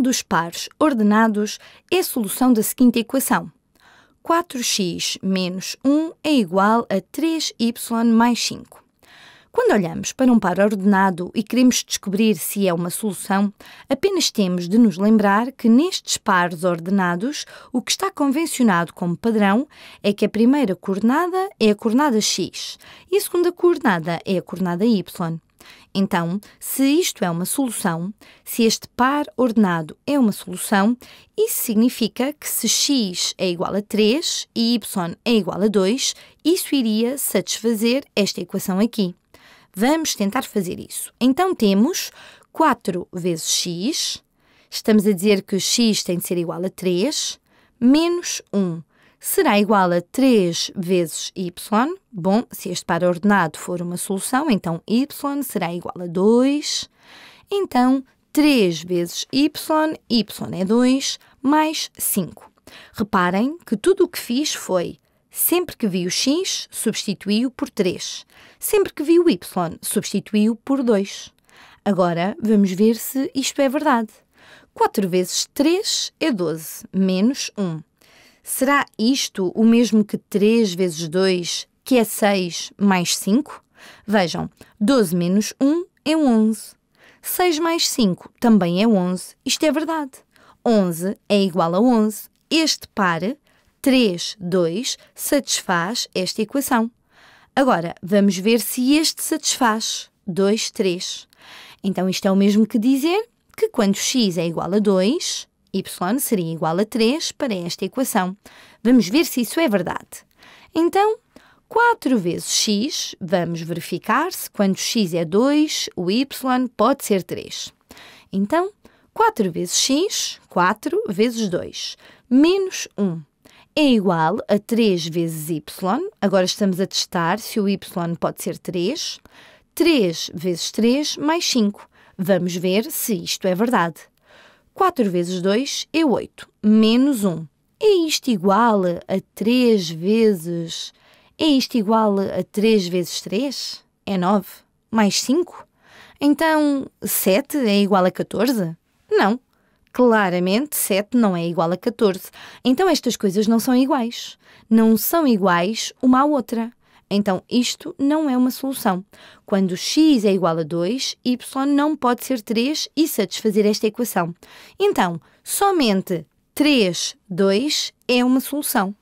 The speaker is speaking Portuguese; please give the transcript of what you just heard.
dos pares ordenados é solução da seguinte equação. 4x menos 1 é igual a 3y mais 5. Quando olhamos para um par ordenado e queremos descobrir se é uma solução, apenas temos de nos lembrar que nestes pares ordenados, o que está convencionado como padrão é que a primeira coordenada é a coordenada x e a segunda coordenada é a coordenada y. Então, se isto é uma solução, se este par ordenado é uma solução, isso significa que se x é igual a 3 e y é igual a 2, isso iria satisfazer esta equação aqui. Vamos tentar fazer isso. Então temos 4 vezes x, estamos a dizer que x tem de ser igual a 3, menos 1 será igual a 3 vezes y. Bom, se este par ordenado for uma solução, então y será igual a 2. Então, 3 vezes y, y é 2, mais 5. Reparem que tudo o que fiz foi sempre que vi o x, substituí-o por 3. Sempre que vi o y, substituí-o por 2. Agora vamos ver se isto é verdade. 4 vezes 3 é 12, menos 1. Será isto o mesmo que 3 vezes 2, que é 6 mais 5? Vejam, 12 menos 1 é 11. 6 mais 5 também é 11. Isto é verdade. 11 é igual a 11. Este par, 3, 2, satisfaz esta equação. Agora, vamos ver se este satisfaz 2, 3. Então, isto é o mesmo que dizer que quando x é igual a 2, y seria igual a 3 para esta equação. Vamos ver se isso é verdade. Então, 4 vezes x, vamos verificar se quando x é 2, o y pode ser 3. Então, 4 vezes x, 4 vezes 2, menos 1 é igual a 3 vezes y. Agora estamos a testar se o y pode ser 3. 3 vezes 3 mais 5. Vamos ver se isto é verdade. 4 vezes 2 é 8, menos 1. É isto igual a 3 vezes... É isto igual a 3 vezes 3? É 9. Mais 5? Então, 7 é igual a 14? Não. Claramente, 7 não é igual a 14. Então, estas coisas não são iguais. Não são iguais uma à outra. Então, isto não é uma solução. Quando x é igual a 2, y não pode ser 3 e satisfazer esta equação. Então, somente 3, 2 é uma solução.